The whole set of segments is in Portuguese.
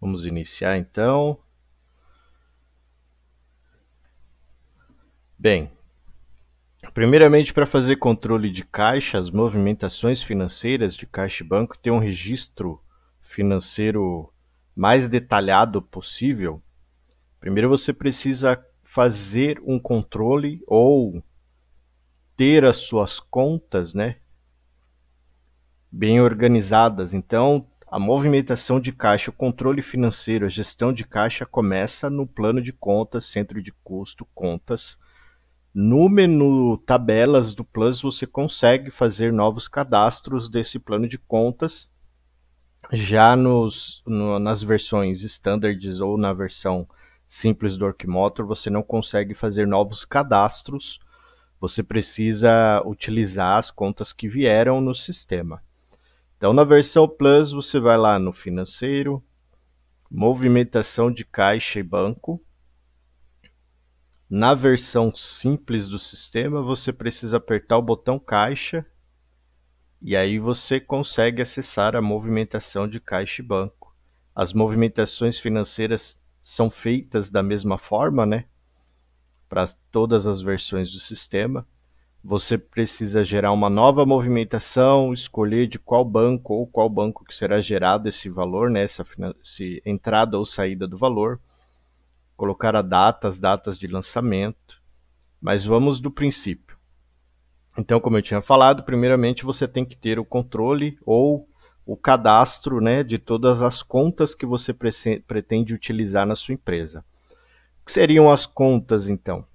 Vamos iniciar então. Bem, primeiramente para fazer controle de caixa, as movimentações financeiras de caixa e banco tem um registro financeiro mais detalhado possível. Primeiro você precisa fazer um controle ou ter as suas contas, né, bem organizadas. Então, a movimentação de caixa, o controle financeiro, a gestão de caixa começa no plano de contas, centro de custo, contas. No menu tabelas do Plus, você consegue fazer novos cadastros desse plano de contas. Já nos, no, nas versões standards ou na versão simples do Orkmotor, você não consegue fazer novos cadastros. Você precisa utilizar as contas que vieram no sistema. Então, na versão Plus, você vai lá no financeiro, movimentação de caixa e banco. Na versão simples do sistema, você precisa apertar o botão caixa e aí você consegue acessar a movimentação de caixa e banco. As movimentações financeiras são feitas da mesma forma, né? Para todas as versões do sistema. Você precisa gerar uma nova movimentação, escolher de qual banco ou qual banco que será gerado esse valor, né, essa se entrada ou saída do valor, colocar a data, as datas de lançamento. Mas vamos do princípio. Então, como eu tinha falado, primeiramente você tem que ter o controle ou o cadastro né, de todas as contas que você pretende utilizar na sua empresa. O que seriam as contas, então?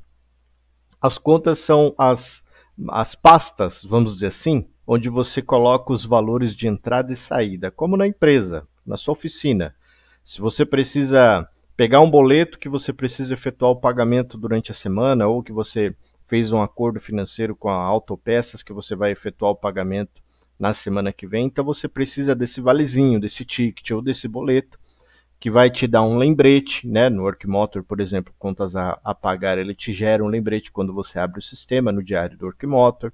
As contas são as as pastas, vamos dizer assim, onde você coloca os valores de entrada e saída, como na empresa, na sua oficina. Se você precisa pegar um boleto que você precisa efetuar o pagamento durante a semana ou que você fez um acordo financeiro com a Autopeças que você vai efetuar o pagamento na semana que vem, então você precisa desse valezinho, desse ticket ou desse boleto que vai te dar um lembrete, né? No Workmotor, por exemplo, contas a, pagar, ele te gera um lembrete quando você abre o sistema no diário do Workmotor.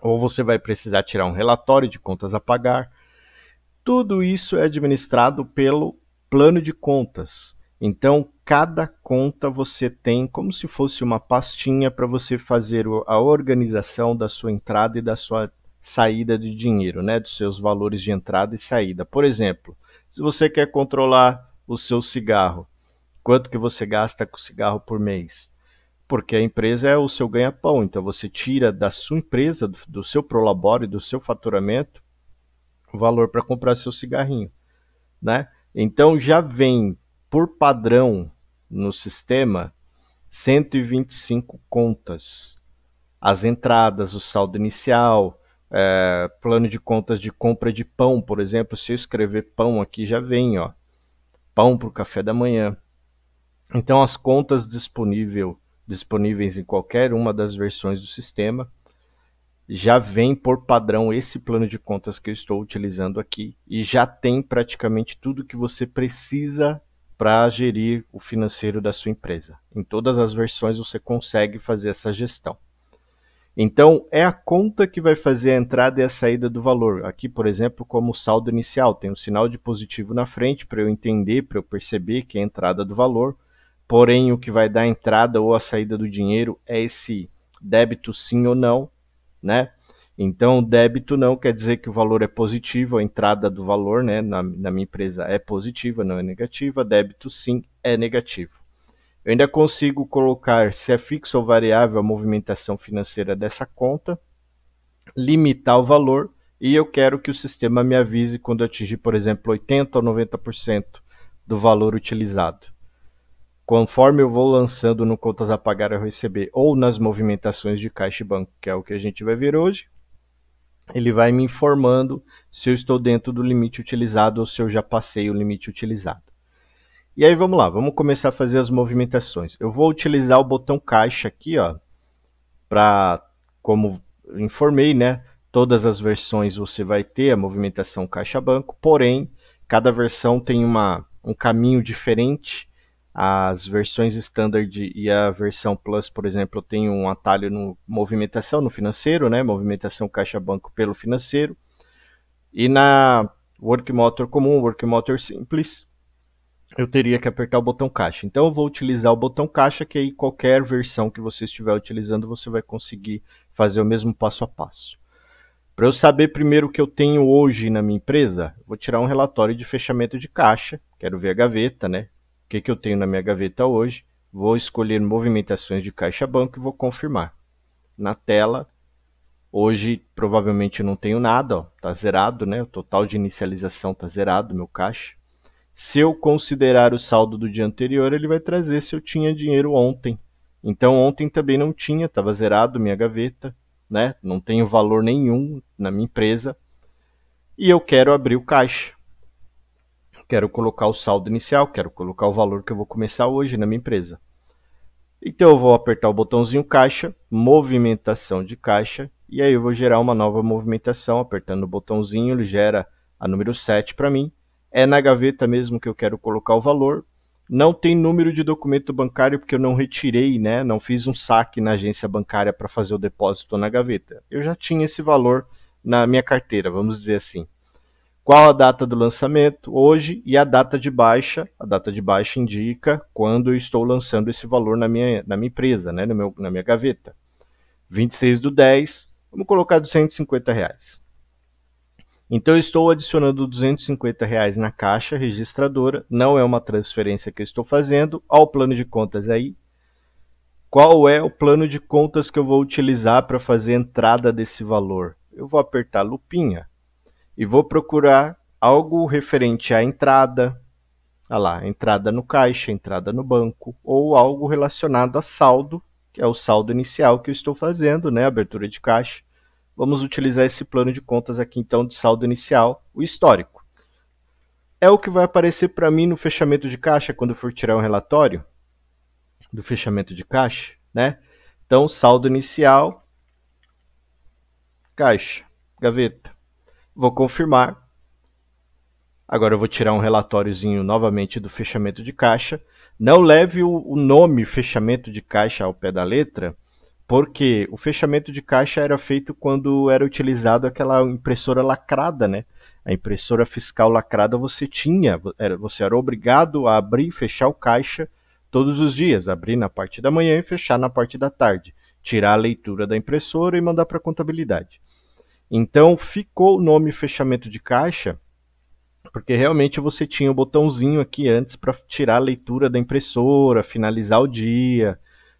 Ou você vai precisar tirar um relatório de contas a pagar. Tudo isso é administrado pelo plano de contas. Então, cada conta você tem como se fosse uma pastinha para você fazer a organização da sua entrada e da sua saída de dinheiro, né, dos seus valores de entrada e saída. Por exemplo, se você quer controlar o seu cigarro, quanto que você gasta com cigarro por mês? Porque a empresa é o seu ganha-pão, então você tira da sua empresa, do seu prolabore, do seu faturamento, o valor para comprar seu cigarrinho, né? Então já vem por padrão no sistema 125 contas, as entradas, o saldo inicial, é, plano de contas de compra de pão, por exemplo, se eu escrever pão aqui já vem, ó, pão para o café da manhã. Então as contas disponível, disponíveis em qualquer uma das versões do sistema já vem por padrão esse plano de contas que eu estou utilizando aqui e já tem praticamente tudo que você precisa para gerir o financeiro da sua empresa. Em todas as versões você consegue fazer essa gestão. Então, é a conta que vai fazer a entrada e a saída do valor. Aqui, por exemplo, como saldo inicial, tem um sinal de positivo na frente para eu entender, para eu perceber que é a entrada do valor. Porém, o que vai dar a entrada ou a saída do dinheiro é esse débito sim ou não, né? Então, débito não quer dizer que o valor é positivo, a entrada do valor né, na, na minha empresa é positiva, não é negativa. Débito sim é negativo. Eu ainda consigo colocar se é fixa ou variável a movimentação financeira dessa conta, limitar o valor e eu quero que o sistema me avise quando atingir, por exemplo, 80% ou 90% do valor utilizado. Conforme eu vou lançando no contas a pagar ou receber ou nas movimentações de caixa e banco, que é o que a gente vai ver hoje, ele vai me informando se eu estou dentro do limite utilizado ou se eu já passei o limite utilizado. E aí vamos lá, vamos começar a fazer as movimentações. Eu vou utilizar o botão caixa aqui, ó, para como informei, né, todas as versões você vai ter a movimentação caixa banco, porém cada versão tem uma, um caminho diferente. As versões standard e a versão plus, por exemplo, tem um atalho no movimentação no financeiro, né, movimentação caixa banco pelo financeiro. E na Work Motor comum, Work Motor simples, eu teria que apertar o botão caixa. Então eu vou utilizar o botão caixa, que aí qualquer versão que você estiver utilizando, você vai conseguir fazer o mesmo passo a passo. Para eu saber primeiro o que eu tenho hoje na minha empresa, vou tirar um relatório de fechamento de caixa, quero ver a gaveta, né? O que, que eu tenho na minha gaveta hoje, vou escolher movimentações de caixa banco e vou confirmar. Na tela, hoje provavelmente não tenho nada, ó, tá zerado, né? O total de inicialização tá zerado, meu caixa se eu considerar o saldo do dia anterior, ele vai trazer se eu tinha dinheiro ontem. Então ontem também não tinha, estava zerado minha gaveta, né? Não tenho valor nenhum na minha empresa. E eu quero abrir o caixa. Quero colocar o saldo inicial, quero colocar o valor que eu vou começar hoje na minha empresa. Então eu vou apertar o botãozinho caixa, movimentação de caixa, e aí eu vou gerar uma nova movimentação apertando o botãozinho, ele gera a número 7 para mim é na gaveta mesmo que eu quero colocar o valor. Não tem número de documento bancário porque eu não retirei, né? Não fiz um saque na agência bancária para fazer o depósito na gaveta. Eu já tinha esse valor na minha carteira, vamos dizer assim. Qual a data do lançamento? Hoje e a data de baixa. A data de baixa indica quando eu estou lançando esse valor na minha, na minha empresa, né? Meu, na minha gaveta. 26 do 10, vamos colocar 250 reais. Então eu estou adicionando 250 reais na caixa registradora, não é uma transferência que eu estou fazendo, ao plano de contas aí. Qual é o plano de contas que eu vou utilizar para fazer a entrada desse valor? Eu vou apertar lupinha e vou procurar algo referente à entrada, ah lá, entrada no caixa, entrada no banco, ou algo relacionado a saldo, que é o saldo inicial que eu estou fazendo, né, abertura de caixa Vamos utilizar esse plano de contas aqui então de saldo inicial, o histórico. É o que vai aparecer para mim no fechamento de caixa quando for tirar um relatório do fechamento de caixa, né? Então, saldo inicial, caixa, gaveta. Vou confirmar. Agora eu vou tirar um relatóriozinho novamente do fechamento de caixa. Não leve o, nome fechamento de caixa ao pé da letra, porque o fechamento de caixa era feito quando era utilizado aquela impressora lacrada, né? A impressora fiscal lacrada você tinha, você era obrigado a abrir e fechar o caixa todos os dias, abrir na parte da manhã e fechar na parte da tarde, tirar a leitura da impressora e mandar para a contabilidade. Então ficou o nome fechamento de caixa, porque realmente você tinha o um botãozinho aqui antes para tirar a leitura da impressora, finalizar o dia,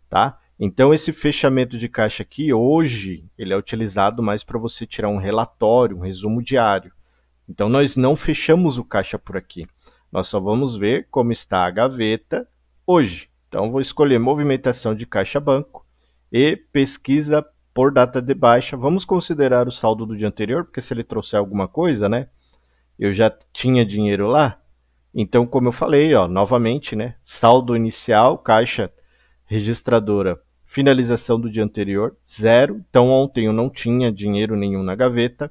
tá? Então esse fechamento de caixa aqui hoje ele é utilizado mais para você tirar um relatório, um resumo diário. Então nós não fechamos o caixa por aqui. Nós só vamos ver como está a gaveta hoje. Então vou escolher movimentação de caixa banco e pesquisa por data de baixa. Vamos considerar o saldo do dia anterior, porque se ele trouxer alguma coisa, né? Eu já tinha dinheiro lá. Então, como eu falei, ó, novamente, né? Saldo inicial, caixa registradora finalização do dia anterior, zero. Então ontem eu não tinha dinheiro nenhum na gaveta.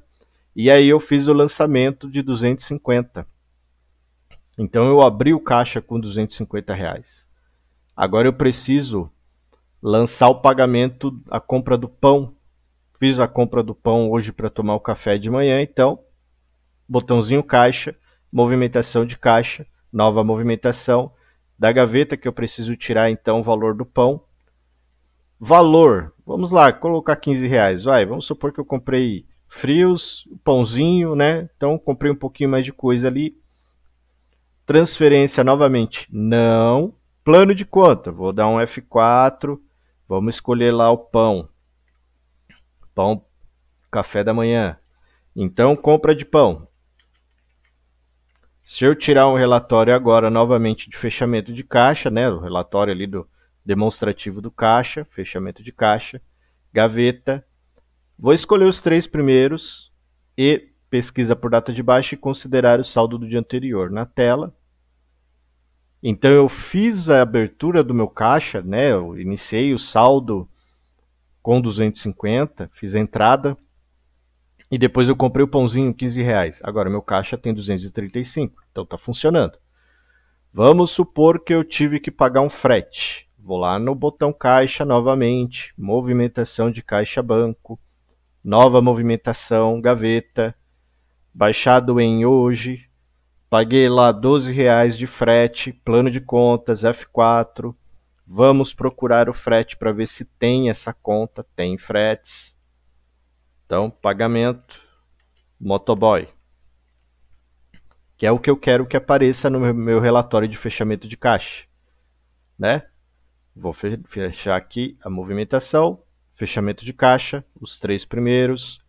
E aí eu fiz o lançamento de 250. Então eu abri o caixa com 250 reais. Agora eu preciso lançar o pagamento, a compra do pão. Fiz a compra do pão hoje para tomar o café de manhã, então botãozinho caixa, movimentação de caixa, nova movimentação da gaveta que eu preciso tirar então o valor do pão Valor. Vamos lá, colocar 15 reais. Vai, vamos supor que eu comprei frios, pãozinho, né? Então comprei um pouquinho mais de coisa ali. Transferência novamente. Não. Plano de conta. Vou dar um F4. Vamos escolher lá o pão. Pão, café da manhã. Então, compra de pão. Se eu tirar um relatório agora novamente de fechamento de caixa, né, o relatório ali do, demonstrativo do caixa, fechamento de caixa, gaveta. Vou escolher os três primeiros e pesquisa por data de baixa e considerar o saldo do dia anterior na tela. Então eu fiz a abertura do meu caixa, né? Eu iniciei o saldo com 250, fiz a entrada e depois eu comprei o pãozinho 15 reais. Agora meu caixa tem 235, então está funcionando. Vamos supor que eu tive que pagar um frete. Vou lá no botão caixa novamente, movimentação de caixa banco, nova movimentação, gaveta, baixado em hoje, paguei lá 12 reais de frete, plano de contas, F4, vamos procurar o frete para ver se tem essa conta, tem fretes. Então, pagamento, motoboy, que é o que eu quero que apareça no meu relatório de fechamento de caixa, né? Vou fechar aqui a movimentação, fechamento de caixa, os três primeiros,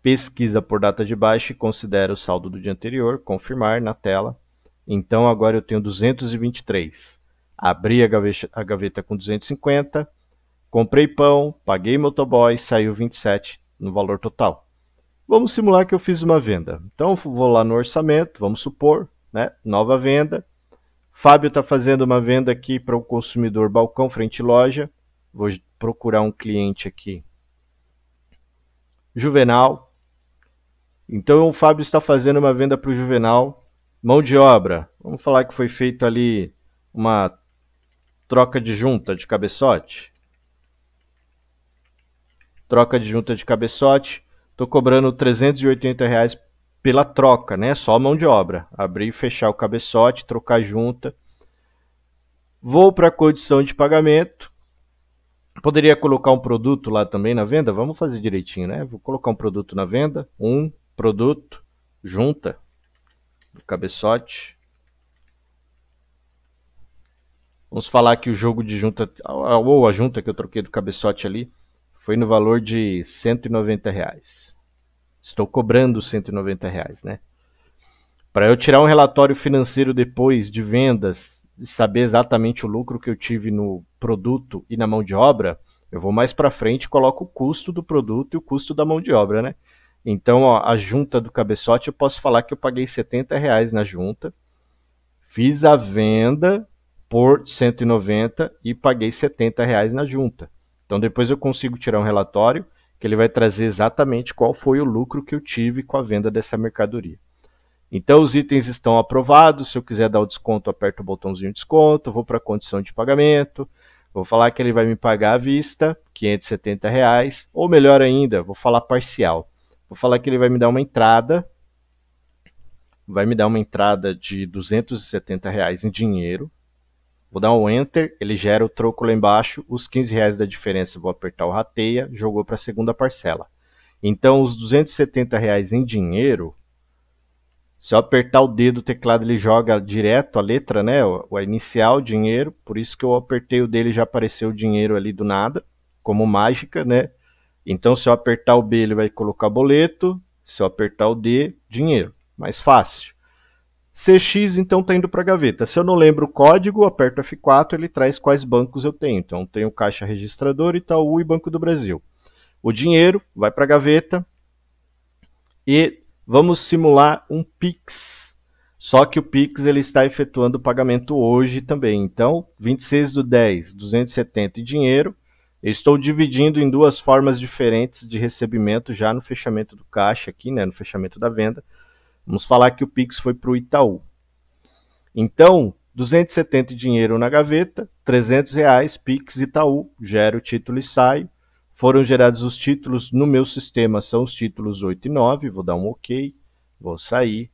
pesquisa por data de baixa e considera o saldo do dia anterior, confirmar na tela. Então agora eu tenho 223. Abri a gaveta, a gaveta com 250, comprei pão, paguei motoboy, saiu 27 no valor total. Vamos simular que eu fiz uma venda. Então vou lá no orçamento, vamos supor, né, nova venda, Fábio está fazendo uma venda aqui para o consumidor balcão frente loja. Vou procurar um cliente aqui. Juvenal. Então o Fábio está fazendo uma venda para o Juvenal. Mão de obra. Vamos falar que foi feito ali uma troca de junta de cabeçote. Troca de junta de cabeçote. Estou cobrando 380 reais pela troca, né? Só mão de obra. Abrir e fechar o cabeçote, trocar junta. Vou para a condição de pagamento. Poderia colocar um produto lá também na venda? Vamos fazer direitinho, né? Vou colocar um produto na venda. Um produto junta do cabeçote. Vamos falar que o jogo de junta, ou a junta que eu troquei do cabeçote ali, foi no valor de 190 reais. Estou cobrando 190 reais, né? Para eu tirar um relatório financeiro depois de vendas e saber exatamente o lucro que eu tive no produto e na mão de obra, eu vou mais para frente e coloco o custo do produto e o custo da mão de obra, né? Então, ó, a junta do cabeçote, eu posso falar que eu paguei 70 reais na junta, fiz a venda por 190 e paguei 70 reais na junta. Então, depois eu consigo tirar um relatório que ele vai trazer exatamente qual foi o lucro que eu tive com a venda dessa mercadoria. Então os itens estão aprovados, se eu quiser dar o desconto, aperto o botãozinho de desconto, vou para a condição de pagamento, vou falar que ele vai me pagar à vista, 570 reais, ou melhor ainda, vou falar parcial. Vou falar que ele vai me dar uma entrada, vai me dar uma entrada de 270 reais em dinheiro, Vou dar um Enter, ele gera o troco lá embaixo, os 15 reais da diferença vou apertar o rateia, jogou para a segunda parcela. Então os 270 reais em dinheiro, se eu apertar o dedo, o teclado ele joga direto a letra, né? O inicial, dinheiro, por isso que eu apertei o dele já apareceu o dinheiro ali do nada, como mágica, né? Então se eu apertar o B ele vai colocar boleto, se eu apertar o D, dinheiro, mais fácil. CX então está indo para a gaveta. Se eu não lembro o código, aperto F4, ele traz quais bancos eu tenho. Então tenho Caixa Registrador, Itaú e Banco do Brasil. O dinheiro vai para a gaveta e vamos simular um Pix. Só que o Pix ele está efetuando o pagamento hoje também. Então, 26 do 10, 270 e dinheiro. Eu estou dividindo em duas formas diferentes de recebimento já no fechamento do caixa aqui, né, no fechamento da venda. Vamos falar que o Pix foi para o Itaú. Então, 270 dinheiro na gaveta, 300 reais, Pix Itaú, gero título e saio. Foram gerados os títulos, no meu sistema são os títulos 8 e 9, vou dar um OK, vou sair.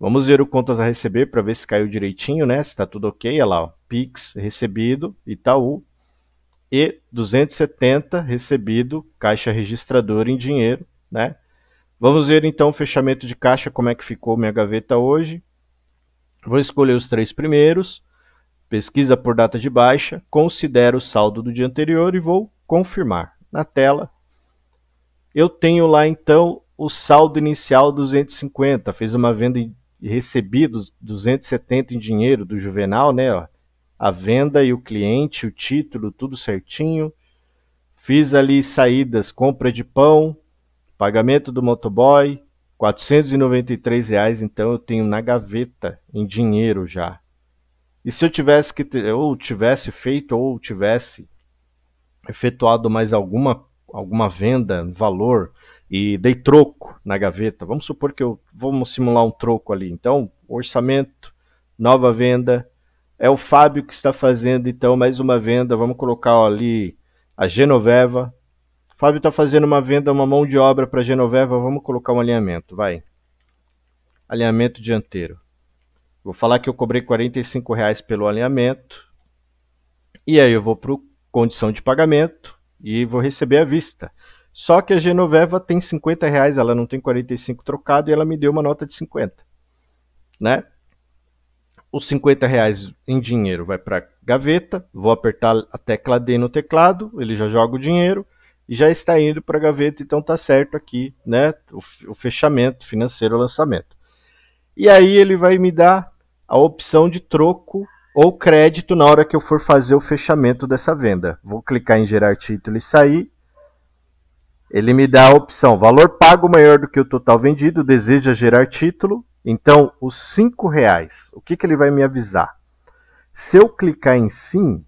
Vamos ver o contas a receber para ver se caiu direitinho, né? Se está tudo ok, olha lá, ó. Pix recebido, Itaú, e 270 recebido, caixa registradora em dinheiro, né? Vamos ver então o fechamento de caixa, como é que ficou minha gaveta hoje. Vou escolher os três primeiros, pesquisa por data de baixa, considero o saldo do dia anterior e vou confirmar. Na tela, eu tenho lá então o saldo inicial 250, fez uma venda e recebi 270 em dinheiro do Juvenal, né? Ó. A venda e o cliente, o título, tudo certinho. Fiz ali saídas, compra de pão, Pagamento do motoboy, R$ 493,00, reais, então eu tenho na gaveta em dinheiro já. E se eu tivesse que ou tivesse feito ou tivesse efetuado mais alguma alguma venda, valor e dei troco na gaveta. Vamos supor que eu vamos simular um troco ali. Então, orçamento, nova venda, é o Fábio que está fazendo então mais uma venda. Vamos colocar ali a Genoveva Fábio está fazendo uma venda, uma mão de obra para Genoveva. Vamos colocar um alinhamento, vai. Alinhamento dianteiro. Vou falar que eu cobrei R$45,00 reais pelo alinhamento. E aí eu vou para condição de pagamento e vou receber à vista. Só que a Genoveva tem R$50,00, reais, ela não tem R$45,00 trocado e ela me deu uma nota de 50. Né? Os R$50,00 reais em dinheiro vai para gaveta, vou apertar a tecla D no teclado, ele já joga o dinheiro e já está indo para a gaveta, então tá certo aqui, né? O, fechamento financeiro, o lançamento. E aí ele vai me dar a opção de troco ou crédito na hora que eu for fazer o fechamento dessa venda. Vou clicar em gerar título e sair. Ele me dá a opção valor pago maior do que o total vendido, deseja gerar título. Então, os R$ reais, o que, que ele vai me avisar? Se eu clicar em sim,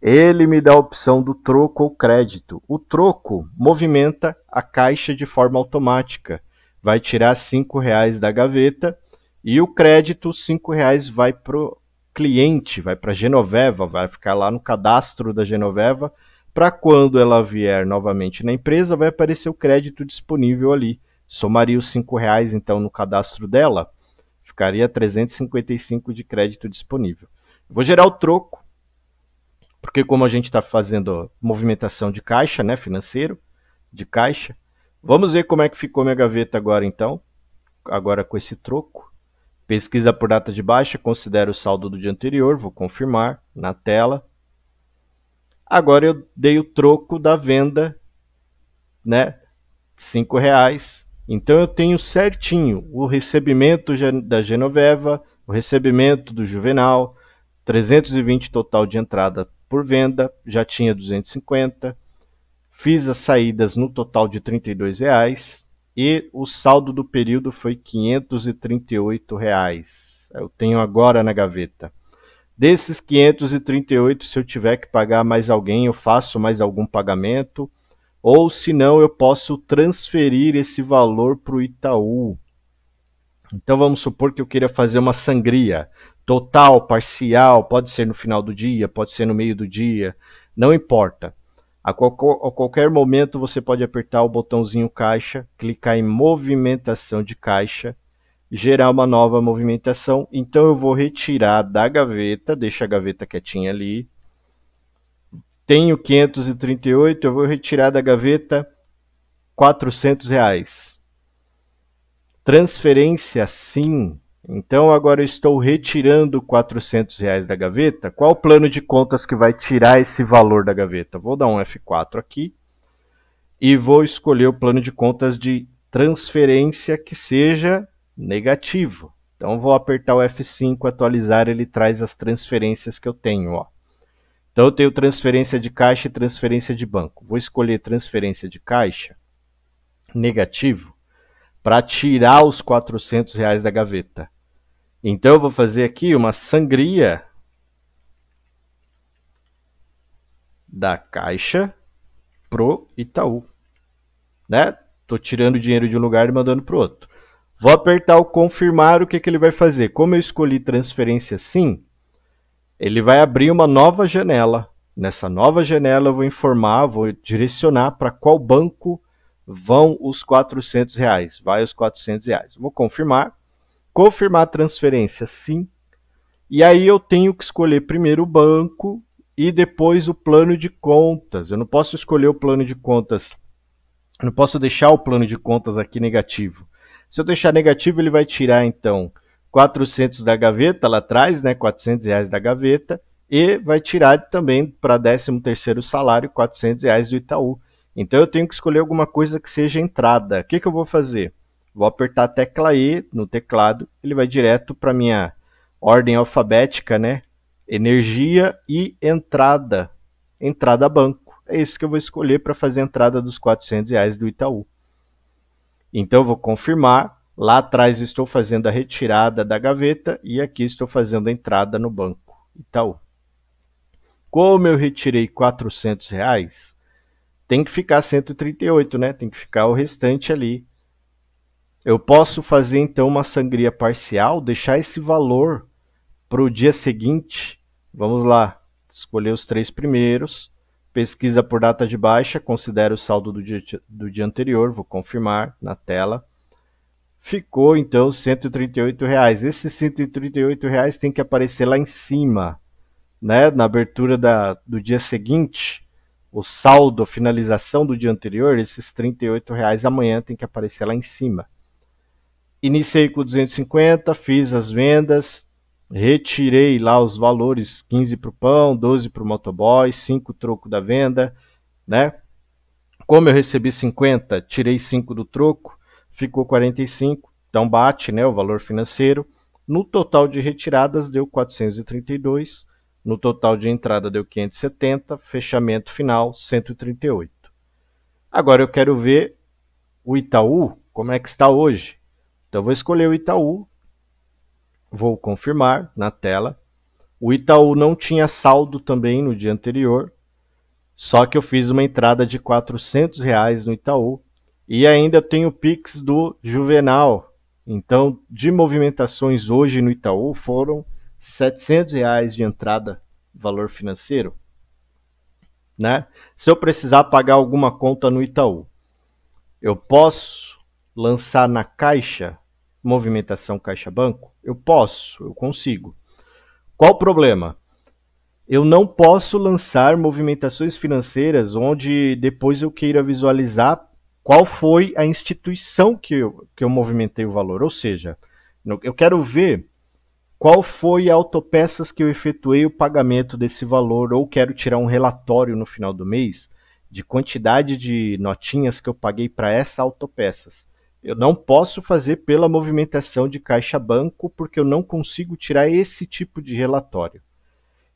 ele me dá a opção do troco ou crédito. O troco movimenta a caixa de forma automática. Vai tirar cinco reais da gaveta e o crédito, cinco reais, vai para o cliente, vai para Genoveva, vai ficar lá no cadastro da Genoveva. Para quando ela vier novamente na empresa, vai aparecer o crédito disponível ali. Somaria os cinco reais então no cadastro dela, ficaria 355 de crédito disponível. Vou gerar o troco porque como a gente está fazendo movimentação de caixa, né, financeiro, de caixa, vamos ver como é que ficou minha gaveta agora então, agora com esse troco. Pesquisa por data de baixa, considera o saldo do dia anterior, vou confirmar na tela. Agora eu dei o troco da venda, né, cinco reais. Então eu tenho certinho o recebimento da Genoveva, o recebimento do Juvenal, 320 total de entrada por venda, já tinha 250. Fiz as saídas no total de R$ reais e o saldo do período foi R$ reais Eu tenho agora na gaveta. Desses 538, se eu tiver que pagar mais alguém, eu faço mais algum pagamento, ou se não, eu posso transferir esse valor para o Itaú. Então vamos supor que eu queira fazer uma sangria total, parcial, pode ser no final do dia, pode ser no meio do dia, não importa. A, a, qualquer momento você pode apertar o botãozinho caixa, clicar em movimentação de caixa, gerar uma nova movimentação. Então eu vou retirar da gaveta, deixa a gaveta quietinha ali. Tenho 538, eu vou retirar da gaveta 400 reais. Transferência sim, então agora eu estou retirando 400 reais da gaveta. Qual o plano de contas que vai tirar esse valor da gaveta? Vou dar um F4 aqui e vou escolher o plano de contas de transferência que seja negativo. Então vou apertar o F5, atualizar, ele traz as transferências que eu tenho. Ó. Então eu tenho transferência de caixa e transferência de banco. Vou escolher transferência de caixa negativo para tirar os 400 reais da gaveta. Então eu vou fazer aqui uma sangria da Caixa pro Itaú, né? Tô tirando dinheiro de um lugar e mandando pro outro. Vou apertar o confirmar, o que, que ele vai fazer? Como eu escolhi transferência sim, ele vai abrir uma nova janela. Nessa nova janela eu vou informar, vou direcionar para qual banco vão os 400 reais. Vai os 400 reais. Vou confirmar confirmar a transferência, sim. E aí eu tenho que escolher primeiro o banco e depois o plano de contas. Eu não posso escolher o plano de contas. Eu não posso deixar o plano de contas aqui negativo. Se eu deixar negativo, ele vai tirar então 400 da gaveta lá atrás, né, 400 reais da gaveta, e vai tirar também para 13º salário 400 reais do Itaú. Então eu tenho que escolher alguma coisa que seja entrada. O que, que eu vou fazer? Vou apertar a tecla E no teclado, ele vai direto para minha ordem alfabética, né? Energia e entrada, entrada banco. É isso que eu vou escolher para fazer a entrada dos 400 reais do Itaú. Então eu vou confirmar. Lá atrás estou fazendo a retirada da gaveta e aqui estou fazendo a entrada no banco Itaú. Como eu retirei R$ reais, tem que ficar 138, né? Tem que ficar o restante ali eu posso fazer então uma sangria parcial, deixar esse valor para o dia seguinte. Vamos lá, escolher os três primeiros, pesquisa por data de baixa, considera o saldo do dia, do dia anterior, vou confirmar na tela. Ficou então R$ 138,00. Reais. Esse R$ 138,00 reais tem que aparecer lá em cima, né? na abertura da, do dia seguinte o saldo, a finalização do dia anterior, esses R$ 38,00 amanhã tem que aparecer lá em cima. Iniciei com 250, fiz as vendas, retirei lá os valores, 15 para o pão, 12 para o motoboy, 5 troco da venda, né? Como eu recebi 50, tirei 5 do troco, ficou 45, então bate, né, o valor financeiro. No total de retiradas deu 432, no total de entrada deu 570, fechamento final 138. Agora eu quero ver o Itaú, como é que está hoje? Então vou escolher o Itaú, vou confirmar na tela. O Itaú não tinha saldo também no dia anterior, só que eu fiz uma entrada de 400 reais no Itaú e ainda tenho o Pix do Juvenal. Então, de movimentações hoje no Itaú foram 700 reais de entrada valor financeiro, né? Se eu precisar pagar alguma conta no Itaú, eu posso lançar na caixa, movimentação caixa banco? Eu posso, eu consigo. Qual o problema? Eu não posso lançar movimentações financeiras onde depois eu queira visualizar qual foi a instituição que eu, que eu movimentei o valor. Ou seja, eu quero ver qual foi a autopeças que eu efetuei o pagamento desse valor, ou quero tirar um relatório no final do mês de quantidade de notinhas que eu paguei para essa autopeças. Eu não posso fazer pela movimentação de caixa banco porque eu não consigo tirar esse tipo de relatório.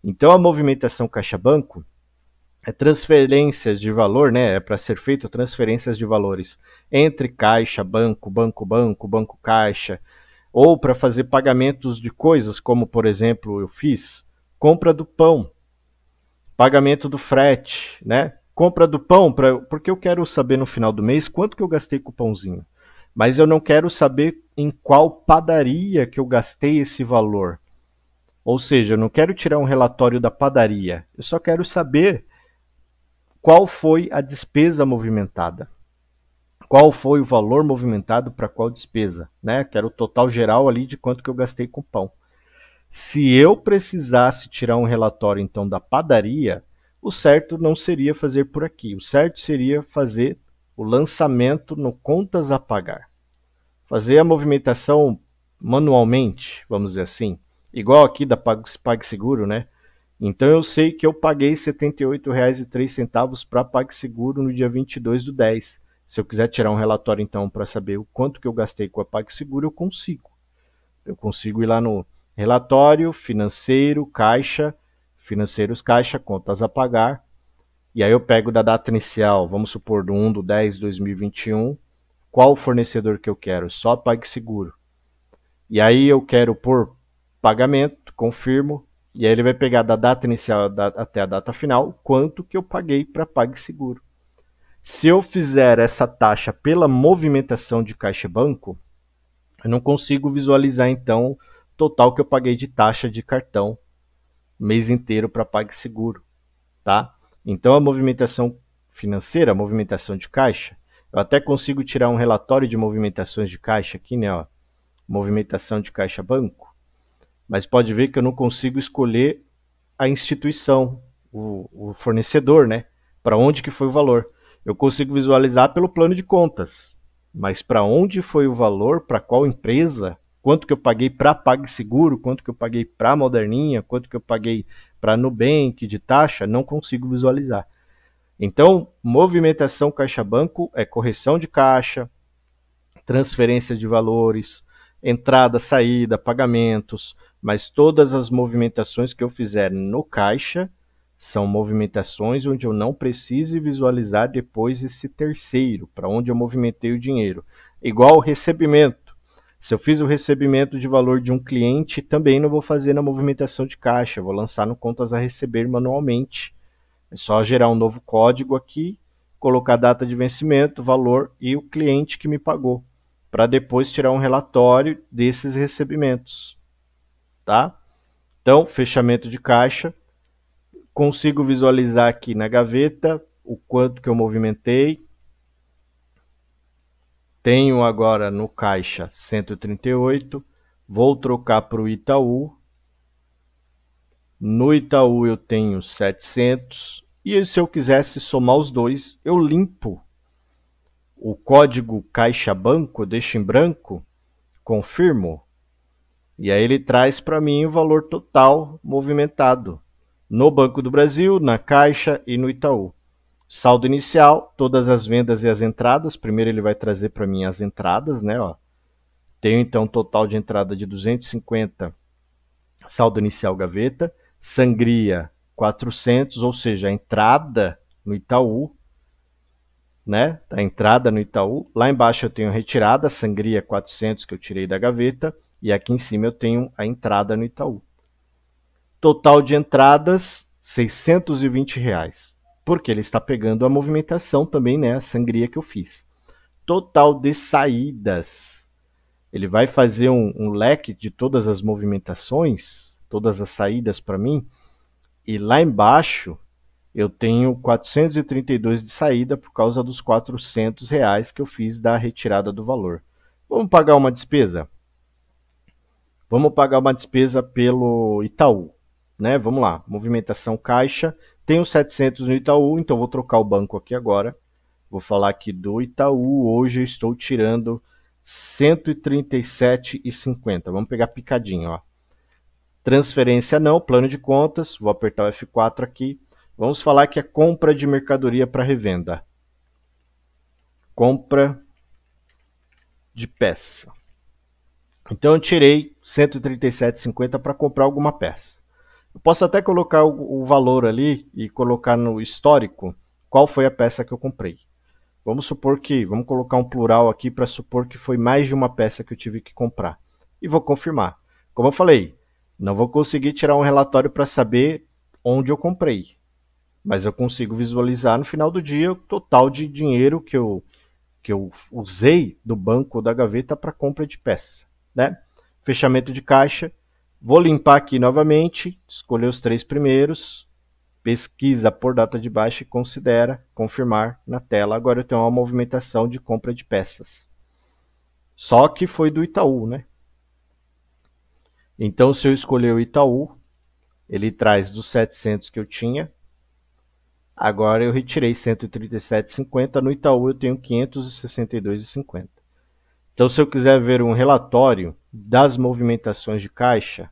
Então a movimentação caixa banco é transferências de valor, né? É para ser feito transferências de valores entre caixa, banco, banco, banco, banco caixa, ou para fazer pagamentos de coisas, como por exemplo, eu fiz compra do pão, pagamento do frete, né? Compra do pão, pra, porque eu quero saber no final do mês quanto que eu gastei com o pãozinho mas eu não quero saber em qual padaria que eu gastei esse valor. Ou seja, eu não quero tirar um relatório da padaria, eu só quero saber qual foi a despesa movimentada. Qual foi o valor movimentado para qual despesa, né? Quero o total geral ali de quanto que eu gastei com pão. Se eu precisasse tirar um relatório então da padaria, o certo não seria fazer por aqui, o certo seria fazer o lançamento no contas a pagar. Fazer a movimentação manualmente, vamos dizer assim, igual aqui da PagSeguro, né? Então eu sei que eu paguei R$ 78,03 para PagSeguro no dia 22 do 10. Se eu quiser tirar um relatório então para saber o quanto que eu gastei com a PagSeguro, eu consigo. Eu consigo ir lá no relatório financeiro, caixa, financeiros caixa, contas a pagar e aí eu pego da data inicial, vamos supor, do 1 do 10 de 2021, qual fornecedor que eu quero, só PagSeguro. E aí eu quero por pagamento, confirmo, e aí ele vai pegar da data inicial da, até a data final quanto que eu paguei para PagSeguro. Se eu fizer essa taxa pela movimentação de caixa banco, eu não consigo visualizar então total que eu paguei de taxa de cartão mês inteiro para PagSeguro, tá? Então, a movimentação financeira, a movimentação de caixa, eu até consigo tirar um relatório de movimentações de caixa aqui, né? Ó, movimentação de caixa banco. Mas pode ver que eu não consigo escolher a instituição, o, o fornecedor, né? Para onde que foi o valor. Eu consigo visualizar pelo plano de contas, mas para onde foi o valor, para qual empresa, quanto que eu paguei para PagSeguro, quanto que eu paguei para Moderninha, quanto que eu paguei para Nubank de taxa, não consigo visualizar. Então, movimentação caixa banco é correção de caixa, transferência de valores, entrada, saída, pagamentos, mas todas as movimentações que eu fizer no caixa são movimentações onde eu não precise visualizar depois esse terceiro, para onde eu movimentei o dinheiro. Igual recebimento se eu fiz o recebimento de valor de um cliente, também não vou fazer na movimentação de caixa, vou lançar no contas a receber manualmente. É só gerar um novo código aqui, colocar a data de vencimento, valor e o cliente que me pagou, para depois tirar um relatório desses recebimentos. Tá? Então, fechamento de caixa, consigo visualizar aqui na gaveta o quanto que eu movimentei, tenho agora no caixa 138, vou trocar para o Itaú. No Itaú eu tenho 700 e se eu quisesse somar os dois, eu limpo o código caixa banco, deixo em branco, confirmo. E aí ele traz para mim o valor total movimentado no Banco do Brasil, na Caixa e no Itaú. Saldo inicial, todas as vendas e as entradas. Primeiro ele vai trazer para mim as entradas, né? Ó. Tenho então um total de entrada de 250, saldo inicial gaveta, sangria 400, ou seja, a entrada no Itaú, né? A entrada no Itaú. Lá embaixo eu tenho retirada, sangria 400 que eu tirei da gaveta, e aqui em cima eu tenho a entrada no Itaú. Total de entradas, 620 reais porque ele está pegando a movimentação também, né? A sangria que eu fiz. Total de saídas. Ele vai fazer um, um leque de todas as movimentações, todas as saídas para mim. E lá embaixo eu tenho 432 de saída por causa dos 400 reais que eu fiz da retirada do valor. Vamos pagar uma despesa? Vamos pagar uma despesa pelo Itaú, né? Vamos lá, movimentação caixa tenho 700 no Itaú, então vou trocar o banco aqui agora. Vou falar aqui do Itaú. Hoje eu estou tirando 137,50. Vamos pegar picadinho, ó. Transferência não, plano de contas. Vou apertar o F4 aqui. Vamos falar que é compra de mercadoria para revenda. Compra de peça. Então eu tirei 137,50 para comprar alguma peça. Eu posso até colocar o, o valor ali e colocar no histórico qual foi a peça que eu comprei. Vamos supor que, vamos colocar um plural aqui para supor que foi mais de uma peça que eu tive que comprar. E vou confirmar. Como eu falei, não vou conseguir tirar um relatório para saber onde eu comprei. Mas eu consigo visualizar no final do dia o total de dinheiro que eu, que eu usei do banco ou da gaveta para compra de peça. Né? Fechamento de caixa, Vou limpar aqui novamente, escolher os três primeiros, pesquisa por data de baixa e considera confirmar na tela. Agora eu tenho uma movimentação de compra de peças. Só que foi do Itaú, né? Então, se eu escolher o Itaú, ele traz dos 700 que eu tinha. Agora eu retirei 137,50. No Itaú eu tenho 562,50. Então, se eu quiser ver um relatório das movimentações de caixa,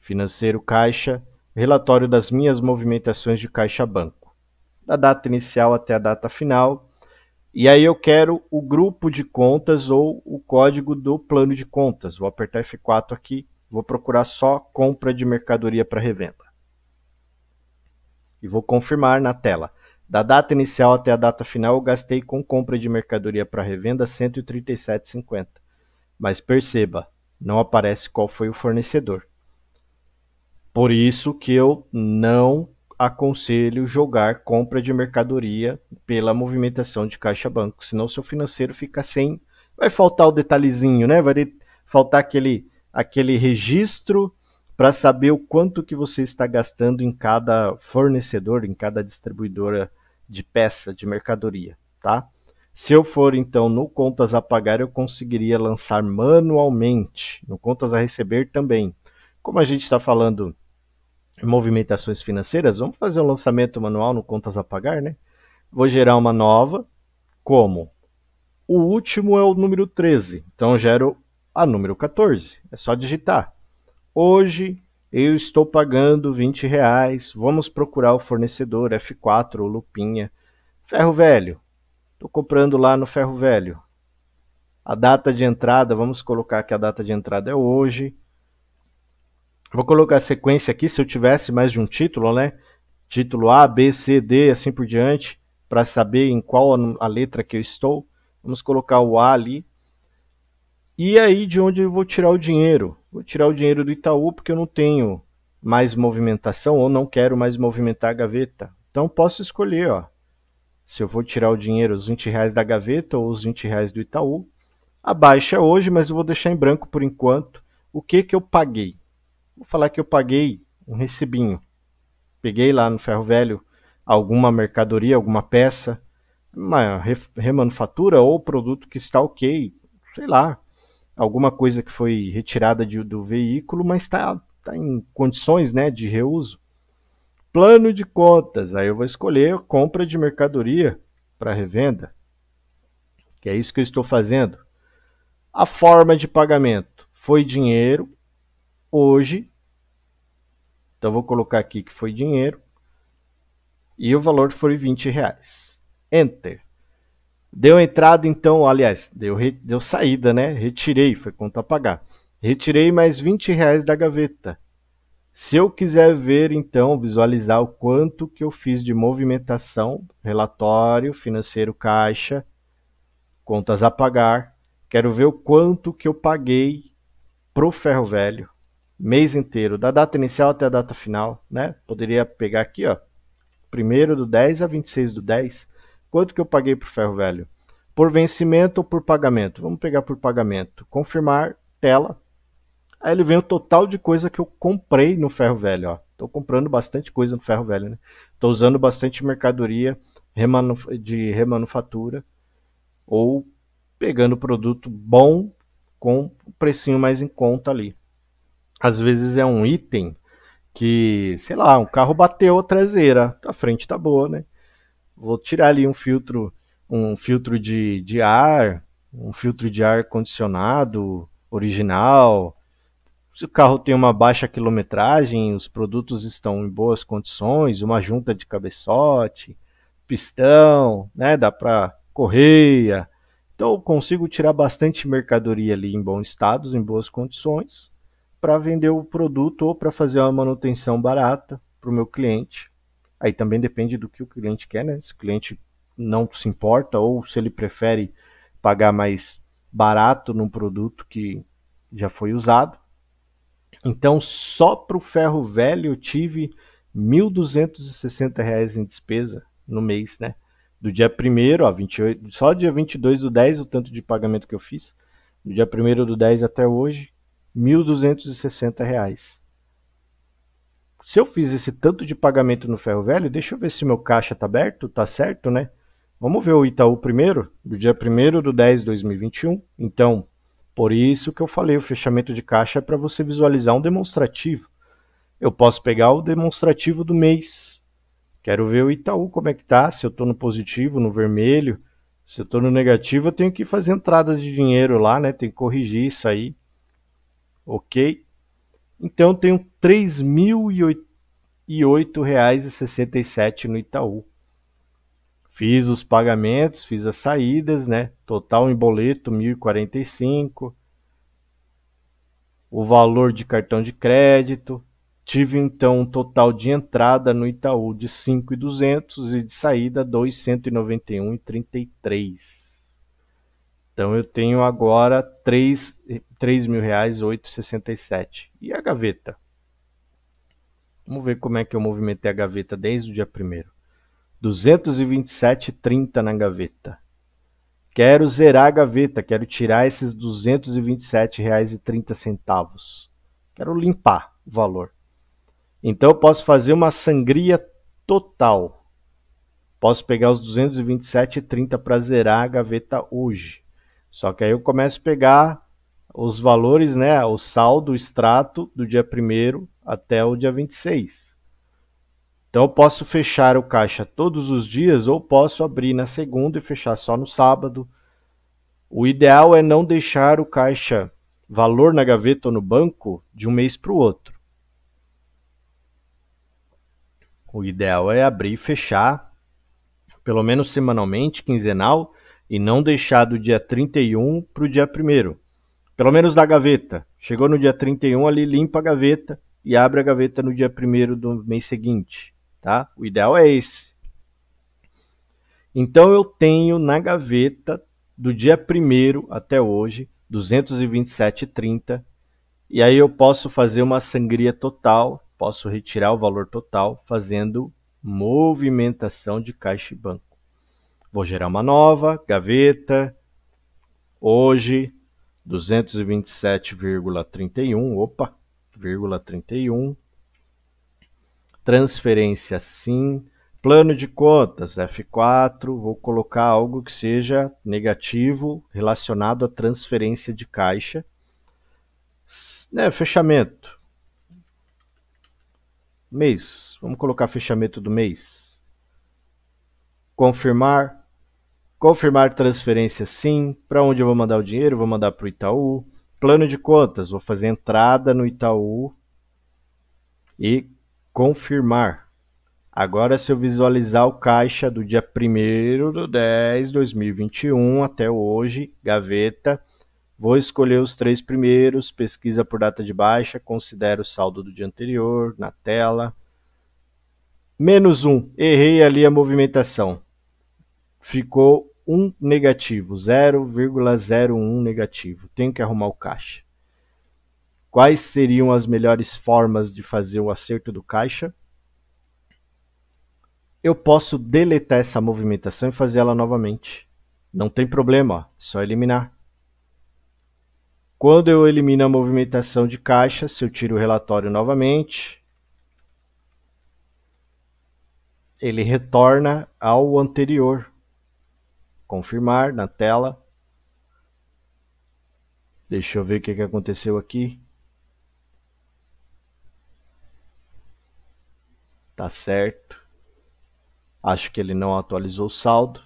financeiro caixa, relatório das minhas movimentações de caixa banco, da data inicial até a data final, e aí eu quero o grupo de contas ou o código do plano de contas. Vou apertar F4 aqui, vou procurar só compra de mercadoria para revenda. E vou confirmar na tela. Da data inicial até a data final, eu gastei com compra de mercadoria para revenda R$ 137,50. Mas perceba, não aparece qual foi o fornecedor. Por isso que eu não aconselho jogar compra de mercadoria pela movimentação de caixa banco, senão seu financeiro fica sem, vai faltar o detalhezinho, né? Vai faltar aquele aquele registro para saber o quanto que você está gastando em cada fornecedor, em cada distribuidora de peça, de mercadoria, tá? Se eu for então no contas a pagar, eu conseguiria lançar manualmente, no contas a receber também. Como a gente está falando em movimentações financeiras, vamos fazer um lançamento manual no contas a pagar, né? Vou gerar uma nova, como? O último é o número 13, então eu gero a número 14, é só digitar. Hoje eu estou pagando 20 reais. Vamos procurar o fornecedor F4 ou Lupinha. Ferro velho. Estou comprando lá no ferro velho. A data de entrada, vamos colocar que a data de entrada é hoje. Vou colocar a sequência aqui, se eu tivesse mais de um título, né? Título A, B, C, D, assim por diante, para saber em qual a letra que eu estou. Vamos colocar o A ali, e aí de onde eu vou tirar o dinheiro? Vou tirar o dinheiro do Itaú porque eu não tenho mais movimentação ou não quero mais movimentar a gaveta. Então posso escolher, ó. Se eu vou tirar o dinheiro, os 20 reais da gaveta ou os 20 reais do Itaú. A baixa é hoje, mas eu vou deixar em branco por enquanto. O que que eu paguei? Vou falar que eu paguei um recibinho. Peguei lá no ferro velho alguma mercadoria, alguma peça, uma remanufatura ou produto que está ok, sei lá, alguma coisa que foi retirada de, do veículo, mas está tá em condições né, de reuso. Plano de contas, aí eu vou escolher compra de mercadoria para revenda, que é isso que eu estou fazendo. A forma de pagamento foi dinheiro, hoje, então vou colocar aqui que foi dinheiro, e o valor foi 20 reais. Enter. Deu entrada então, aliás, deu, re... deu saída, né? Retirei, foi conta a pagar. Retirei mais 20 reais da gaveta. Se eu quiser ver, então, visualizar o quanto que eu fiz de movimentação, relatório financeiro caixa, contas a pagar, quero ver o quanto que eu paguei pro ferro velho, mês inteiro, da data inicial até a data final, né? Poderia pegar aqui, ó, primeiro do 10 a 26 do 10, Quanto que eu paguei pro ferro velho? Por vencimento ou por pagamento? Vamos pegar por pagamento. Confirmar, tela. Aí ele vem o total de coisa que eu comprei no ferro velho. Ó. Tô comprando bastante coisa no ferro velho, né? Estou usando bastante mercadoria de remanufatura ou pegando produto bom com um precinho mais em conta ali. Às vezes é um item que, sei lá, um carro bateu a traseira, a frente tá boa, né? vou tirar ali um filtro, um filtro de, de ar, um filtro de ar condicionado original. Se o carro tem uma baixa quilometragem, os produtos estão em boas condições, uma junta de cabeçote, pistão, né, dá para correia. Então eu consigo tirar bastante mercadoria ali em bons estados, em boas condições, para vender o produto ou para fazer uma manutenção barata para o meu cliente. Aí também depende do que o cliente quer, né? Se o cliente não se importa ou se ele prefere pagar mais barato num produto que já foi usado. Então, só para o ferro velho eu tive R$ 1.260 em despesa no mês, né? Do dia 1 a 28, só dia 22 do 10 o tanto de pagamento que eu fiz, do dia 1 do 10 até hoje, R$ 1.260 se eu fiz esse tanto de pagamento no ferro velho, deixa eu ver se meu caixa tá aberto, tá certo, né? Vamos ver o Itaú primeiro, do dia 1 do 10 de 2021. Então, por isso que eu falei, o fechamento de caixa é para você visualizar um demonstrativo. Eu posso pegar o demonstrativo do mês. Quero ver o Itaú como é que tá, se eu estou no positivo, no vermelho, se eu estou no negativo, eu tenho que fazer entrada de dinheiro lá, né? Tem que corrigir isso aí. OK? Então eu tenho R$ 3.008,67 no Itaú. Fiz os pagamentos, fiz as saídas, né? Total em boleto 1045. O valor de cartão de crédito. Tive então um total de entrada no Itaú de 5.200 e de saída 2.191,33. Então eu tenho agora 3, 3 mil reais, 8,67. E a gaveta? Vamos ver como é que eu movimentei a gaveta desde o dia 1 227,30 na gaveta. Quero zerar a gaveta, quero tirar esses R$ 227,30. Quero limpar o valor. Então eu posso fazer uma sangria total. Posso pegar os 227,30 para zerar a gaveta hoje. Só que aí eu começo a pegar os valores, né, o saldo, o extrato do dia 1 até o dia 26. Então eu posso fechar o caixa todos os dias ou posso abrir na segunda e fechar só no sábado. O ideal é não deixar o caixa valor na gaveta ou no banco de um mês para o outro. O ideal é abrir e fechar, pelo menos semanalmente, quinzenal, e não deixar do dia 31 para o dia 1. Pelo menos da gaveta. Chegou no dia 31 ali, limpa a gaveta e abre a gaveta no dia 1 do mês seguinte. Tá? O ideal é esse. Então eu tenho na gaveta do dia 1 até hoje 227,30 e aí eu posso fazer uma sangria total, posso retirar o valor total fazendo movimentação de caixa e banco. Vou gerar uma nova, gaveta, hoje, 227,31, opa, vírgula 31, transferência sim, plano de contas, F4, vou colocar algo que seja negativo relacionado à transferência de caixa, né, fechamento, mês, vamos colocar fechamento do mês, confirmar, confirmar transferência sim, para onde eu vou mandar o dinheiro, vou mandar para o Itaú, plano de contas, vou fazer entrada no Itaú e confirmar. Agora, se eu visualizar o caixa do dia 1 do 10 2021 até hoje, gaveta, vou escolher os três primeiros, pesquisa por data de baixa, considero o saldo do dia anterior na tela. Menos um, errei ali a movimentação. Ficou um negativo, 0,01 negativo. Tenho que arrumar o caixa. Quais seriam as melhores formas de fazer o acerto do caixa? Eu posso deletar essa movimentação e fazer ela novamente. Não tem problema, ó, só eliminar. Quando eu elimino a movimentação de caixa, se eu tiro o relatório novamente, ele retorna ao anterior confirmar na tela. Deixa eu ver o que, que aconteceu aqui. Tá certo. Acho que ele não atualizou o saldo.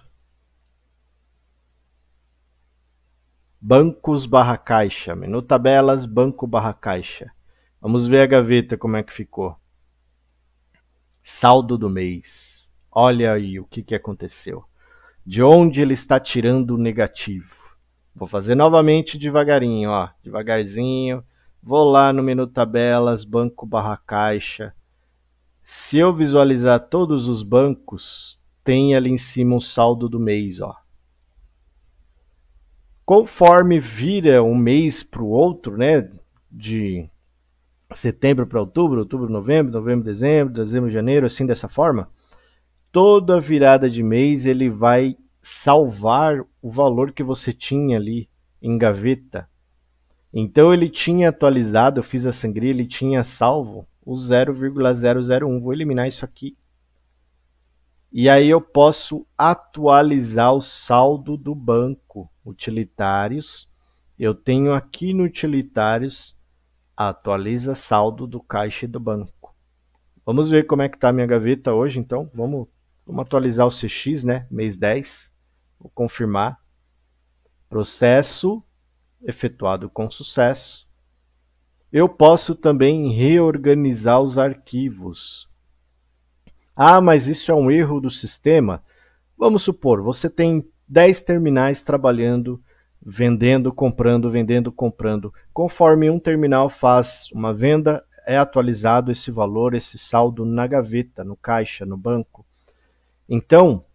Bancos barra caixa. Menu tabelas, banco barra caixa. Vamos ver a gaveta como é que ficou. Saldo do mês. Olha aí o que, que aconteceu de onde ele está tirando o negativo. Vou fazer novamente devagarinho, ó, devagarzinho. Vou lá no menu tabelas, banco barra caixa. Se eu visualizar todos os bancos, tem ali em cima um saldo do mês, ó. Conforme vira um mês para o outro, né, de setembro para outubro, outubro, novembro, novembro, dezembro, dezembro, janeiro, assim dessa forma, toda virada de mês ele vai salvar o valor que você tinha ali em gaveta. Então ele tinha atualizado, eu fiz a sangria, ele tinha salvo o 0,001. Vou eliminar isso aqui. E aí eu posso atualizar o saldo do banco. Utilitários. Eu tenho aqui no utilitários atualiza saldo do caixa do banco. Vamos ver como é que está a minha gaveta hoje, então. Vamos Vamos atualizar o CX, né? Mês 10. Vou confirmar. Processo efetuado com sucesso. Eu posso também reorganizar os arquivos. Ah, mas isso é um erro do sistema? Vamos supor, você tem 10 terminais trabalhando, vendendo, comprando, vendendo, comprando. Conforme um terminal faz uma venda, é atualizado esse valor, esse saldo na gaveta, no caixa, no banco. Então,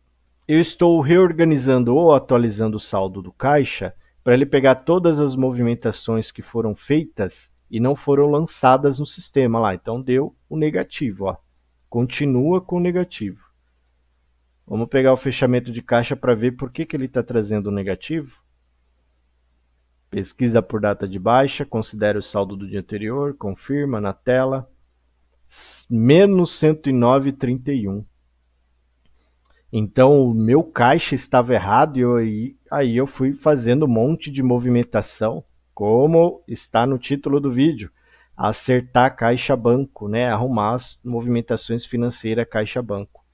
eu estou reorganizando ou atualizando o saldo do caixa para ele pegar todas as movimentações que foram feitas e não foram lançadas no sistema lá. Então deu o negativo, ó. Continua com o negativo. Vamos pegar o fechamento de caixa para ver por que, que ele está trazendo o negativo. Pesquisa por data de baixa, considera o saldo do dia anterior, confirma na tela. Menos 109,31. Então o meu caixa estava errado e eu, aí eu fui fazendo um monte de movimentação, como está no título do vídeo, acertar caixa banco, né? Arrumar as movimentações financeiras caixa banco.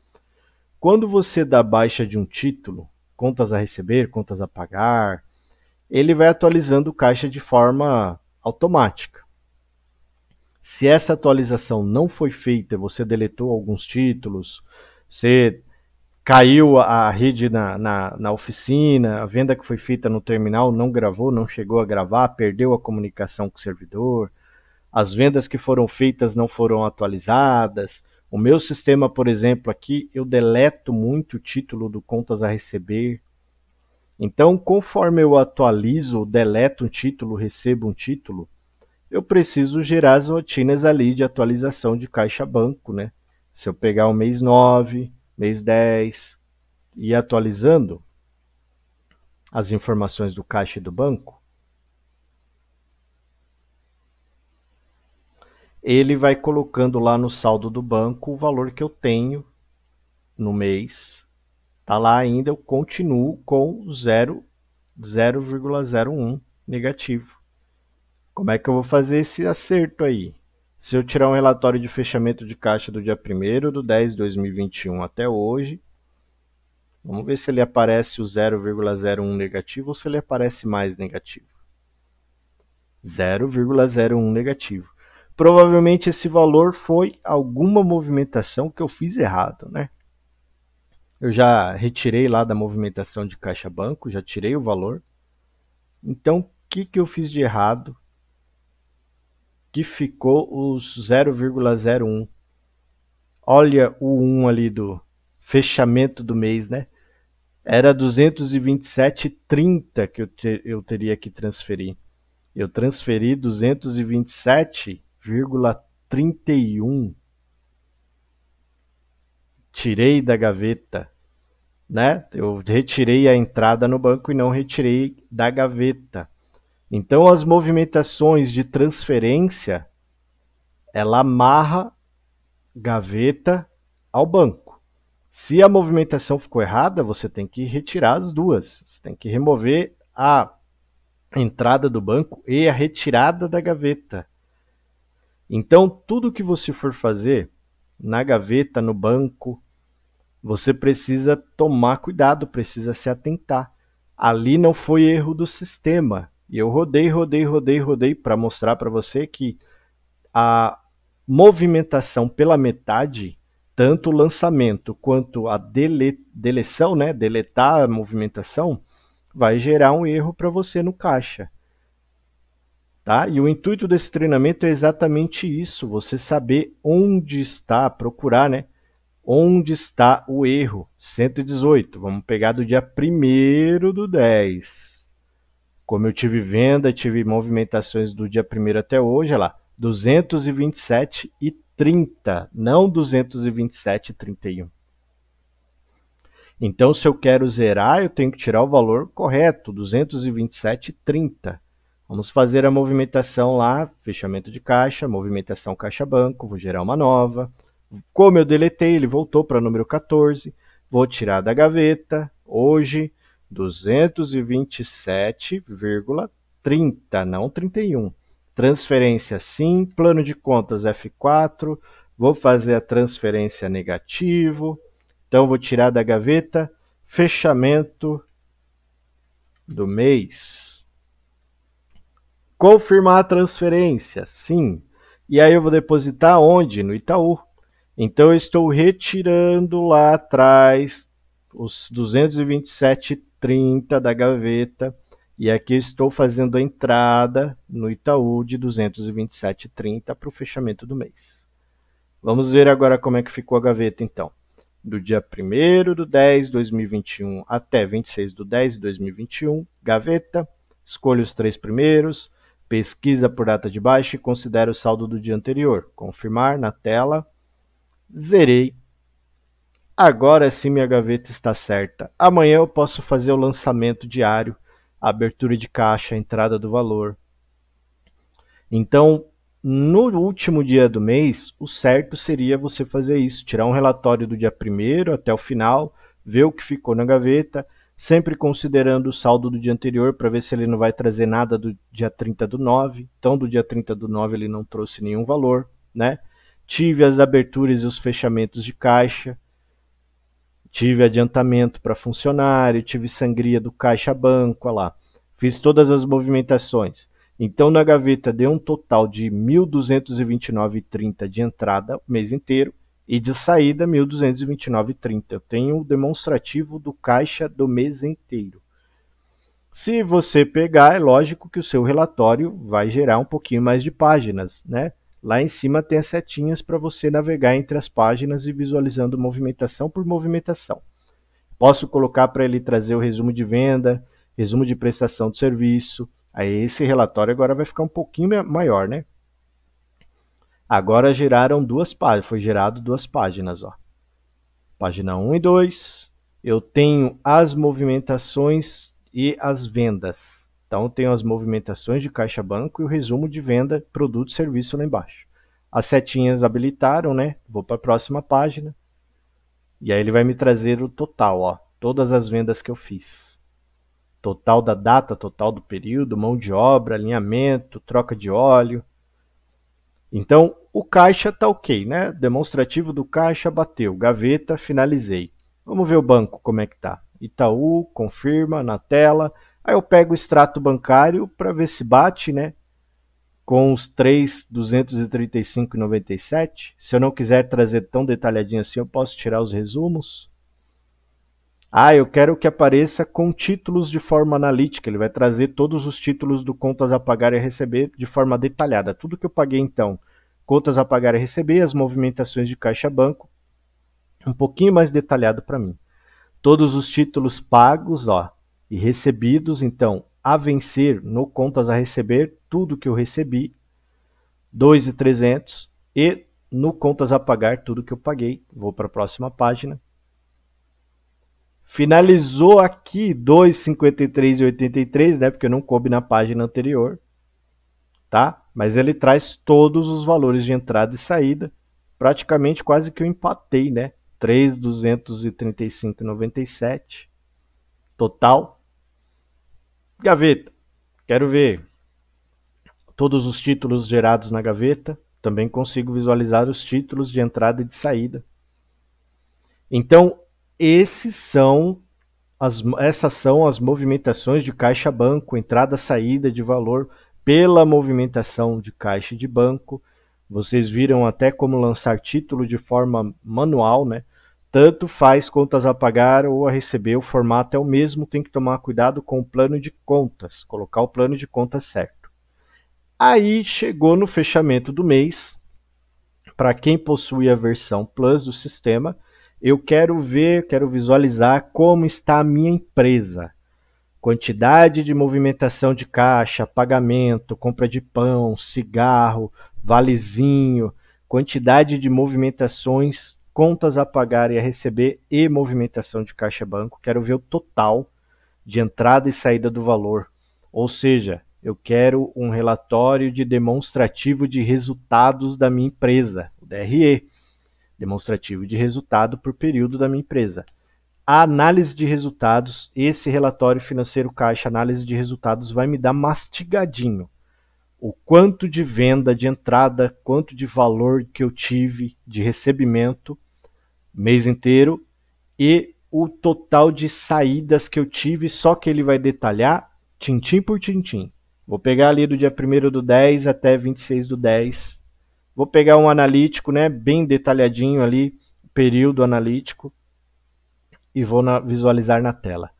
Quando você dá baixa de um título, contas a receber, contas a pagar, ele vai atualizando o caixa de forma automática. Se essa atualização não foi feita, você deletou alguns títulos, você caiu a rede na, na, na, oficina, a venda que foi feita no terminal não gravou, não chegou a gravar, perdeu a comunicação com o servidor, as vendas que foram feitas não foram atualizadas. O meu sistema, por exemplo, aqui, eu deleto muito o título do contas a receber. Então, conforme eu atualizo, deleto um título, recebo um título, eu preciso gerar as rotinas ali de atualização de caixa banco, né? Se eu pegar o mês 9, mês 10 e atualizando as informações do caixa e do banco, ele vai colocando lá no saldo do banco o valor que eu tenho no mês. Tá lá ainda, eu continuo com 0,01 negativo. Como é que eu vou fazer esse acerto aí? Se eu tirar um relatório de fechamento de caixa do dia 1 do 10 de 2021 até hoje, vamos ver se ele aparece o 0,01 negativo ou se ele aparece mais negativo. 0,01 negativo. Provavelmente esse valor foi alguma movimentação que eu fiz errado, né? Eu já retirei lá da movimentação de caixa banco, já tirei o valor. Então, o que, que eu fiz de errado que ficou os 0,01. Olha o 1 ali do fechamento do mês, né? Era 227,30 que eu, te, eu teria que transferir. Eu transferi 227,31. Tirei da gaveta, né? Eu retirei a entrada no banco e não retirei da gaveta. Então as movimentações de transferência ela amarra gaveta ao banco. Se a movimentação ficou errada, você tem que retirar as duas. Você tem que remover a entrada do banco e a retirada da gaveta. Então, tudo que você for fazer na gaveta, no banco, você precisa tomar cuidado, precisa se atentar. Ali não foi erro do sistema, e eu rodei, rodei, rodei, rodei para mostrar para você que a movimentação pela metade, tanto o lançamento quanto a dele, deleção, né, deletar a movimentação, vai gerar um erro para você no caixa. Tá? E o intuito desse treinamento é exatamente isso, você saber onde está, procurar, né? Onde está o erro? 118. Vamos pegar do dia 1 do 10. Como eu tive venda, tive movimentações do dia 1 até hoje, olha lá, 227 e 30, não 227 e 31. Então, se eu quero zerar, eu tenho que tirar o valor correto, 227,30. Vamos fazer a movimentação lá, fechamento de caixa, movimentação caixa banco, vou gerar uma nova. Como eu deletei, ele voltou para o número 14. Vou tirar da gaveta, hoje, duzentos e e sete vírgula trinta, não trinta e um. Transferência sim, plano de contas F4, vou fazer a transferência negativo, então vou tirar da gaveta fechamento do mês. Confirmar a transferência, sim. E aí eu vou depositar onde? No Itaú. Então eu estou retirando lá atrás os 227 30 da gaveta. E aqui estou fazendo a entrada no Itaú de 227,30 para o fechamento do mês. Vamos ver agora como é que ficou a gaveta então. Do dia 1 do 10 de 2021 até 26 do 10 de 2021, gaveta, escolha os três primeiros, pesquisa por data de baixa e considera o saldo do dia anterior. Confirmar na tela. Zerei Agora sim minha gaveta está certa. Amanhã eu posso fazer o lançamento diário, a abertura de caixa, a entrada do valor. Então, no último dia do mês, o certo seria você fazer isso, tirar um relatório do dia primeiro até o final, ver o que ficou na gaveta, sempre considerando o saldo do dia anterior para ver se ele não vai trazer nada do dia 30 do 9. Então, do dia 30 do 9 ele não trouxe nenhum valor, né? Tive as aberturas e os fechamentos de caixa, tive adiantamento para funcionário, tive sangria do caixa banco, olha lá. Fiz todas as movimentações. Então na gaveta deu um total de 1.229,30 de entrada o mês inteiro e de saída 1.229,30. Eu tenho o demonstrativo do caixa do mês inteiro. Se você pegar, é lógico que o seu relatório vai gerar um pouquinho mais de páginas, né? Lá em cima tem as setinhas para você navegar entre as páginas e visualizando movimentação por movimentação. Posso colocar para ele trazer o resumo de venda, resumo de prestação de serviço. Aí esse relatório agora vai ficar um pouquinho maior, né? Agora geraram duas páginas, foi gerado duas páginas, ó. Página 1 e 2. Eu tenho as movimentações e as vendas. Então tenho as movimentações de caixa banco e o resumo de venda, produto, serviço lá embaixo. As setinhas habilitaram, né? Vou para a próxima página. E aí ele vai me trazer o total, ó, todas as vendas que eu fiz. Total da data, total do período, mão de obra, alinhamento, troca de óleo. Então, o caixa tá OK, né? Demonstrativo do caixa bateu, gaveta, finalizei. Vamos ver o banco como é que tá. Itaú, confirma na tela. Aí eu pego o extrato bancário para ver se bate, né? Com os 3,235,97. Se eu não quiser trazer tão detalhadinho assim, eu posso tirar os resumos. Ah, eu quero que apareça com títulos de forma analítica. Ele vai trazer todos os títulos do contas a pagar e receber de forma detalhada. Tudo que eu paguei então, contas a pagar e receber, as movimentações de caixa banco, um pouquinho mais detalhado para mim. Todos os títulos pagos, ó, e recebidos, então, a vencer no contas a receber, tudo que eu recebi, 2,300, e no contas a pagar, tudo que eu paguei. Vou para a próxima página. Finalizou aqui 2,53,83, né? Porque não coube na página anterior, tá? Mas ele traz todos os valores de entrada e saída. Praticamente quase que eu empatei, né? 3,235,97 total Gaveta. Quero ver todos os títulos gerados na gaveta. Também consigo visualizar os títulos de entrada e de saída. Então, esses são as, essas são as movimentações de caixa banco, entrada saída de valor pela movimentação de caixa de banco. Vocês viram até como lançar título de forma manual, né? Tanto faz contas a pagar ou a receber, o formato é o mesmo, tem que tomar cuidado com o plano de contas, colocar o plano de contas certo. Aí chegou no fechamento do mês, para quem possui a versão Plus do sistema, eu quero ver, quero visualizar como está a minha empresa. Quantidade de movimentação de caixa, pagamento, compra de pão, cigarro, valezinho, quantidade de movimentações contas a pagar e a receber e movimentação de caixa banco. Quero ver o total de entrada e saída do valor. Ou seja, eu quero um relatório de demonstrativo de resultados da minha empresa, o DRE, demonstrativo de resultado por período da minha empresa. A análise de resultados, esse relatório financeiro caixa análise de resultados vai me dar mastigadinho o quanto de venda de entrada, quanto de valor que eu tive de recebimento mês inteiro e o total de saídas que eu tive, só que ele vai detalhar tintim por tintim. Vou pegar ali do dia 1 do 10 até 26 do 10. Vou pegar um analítico, né, bem detalhadinho ali, período analítico e vou na, visualizar na tela.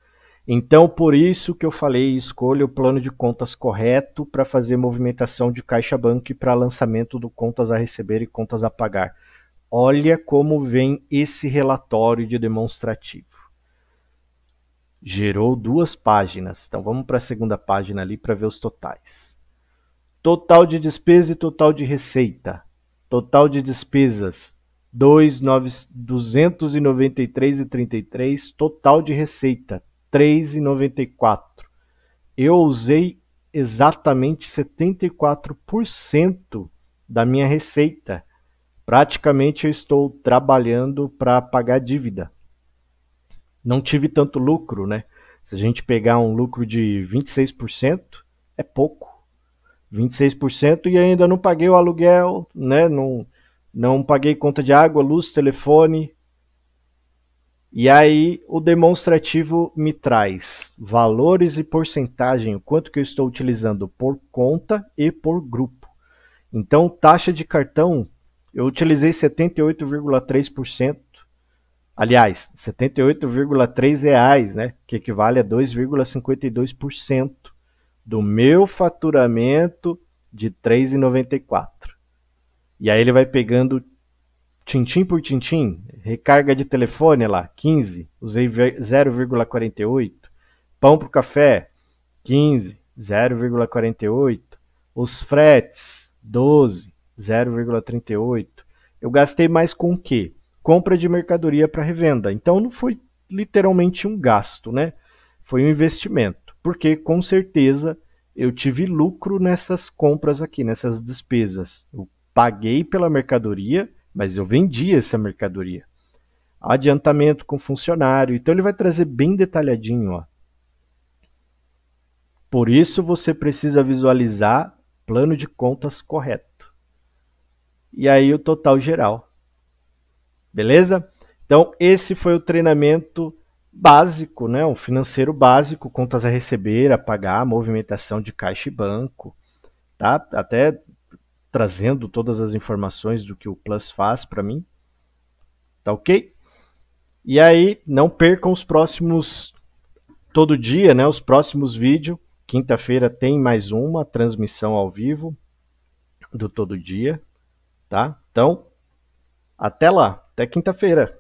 Então, por isso que eu falei, escolha o plano de contas correto para fazer movimentação de caixa banco e para lançamento do contas a receber e contas a pagar. Olha como vem esse relatório de demonstrativo. Gerou duas páginas. Então vamos para a segunda página ali para ver os totais. Total de despesa e total de receita. Total de despesas 293,33, total de receita três e noventa e quatro. Eu usei exatamente setenta e quatro por cento da minha receita. Praticamente eu estou trabalhando para pagar dívida. Não tive tanto lucro, né? Se a gente pegar um lucro de 26%, é pouco. 26% e ainda não paguei o aluguel, né? Não, não paguei conta de água, luz, telefone, e aí o demonstrativo me traz valores e porcentagem, o quanto que eu estou utilizando por conta e por grupo. Então, taxa de cartão, eu utilizei 78,3%. Aliás, 78,3 reais, né, que equivale a 2,52% do meu faturamento de 3,94. E aí ele vai pegando tintim por tintim, recarga de telefone lá, 15, usei 0,48. Pão para o café, 15, 0,48. Os fretes, 12, 0,38. Eu gastei mais com o quê? Compra de mercadoria para revenda. Então não foi literalmente um gasto, né? Foi um investimento, porque com certeza eu tive lucro nessas compras aqui, nessas despesas. Eu paguei pela mercadoria mas eu vendi essa mercadoria. Adiantamento com funcionário, então ele vai trazer bem detalhadinho. Ó. Por isso você precisa visualizar plano de contas correto. E aí o total geral. Beleza? Então esse foi o treinamento básico, né? o financeiro básico, contas a receber, a pagar, movimentação de caixa e banco. Tá? Até trazendo todas as informações do que o Plus faz para mim. Tá ok? E aí, não percam os próximos. Todo dia, né? Os próximos vídeos. Quinta-feira tem mais uma transmissão ao vivo do Todo Dia. Tá? Então, até lá. Até quinta-feira.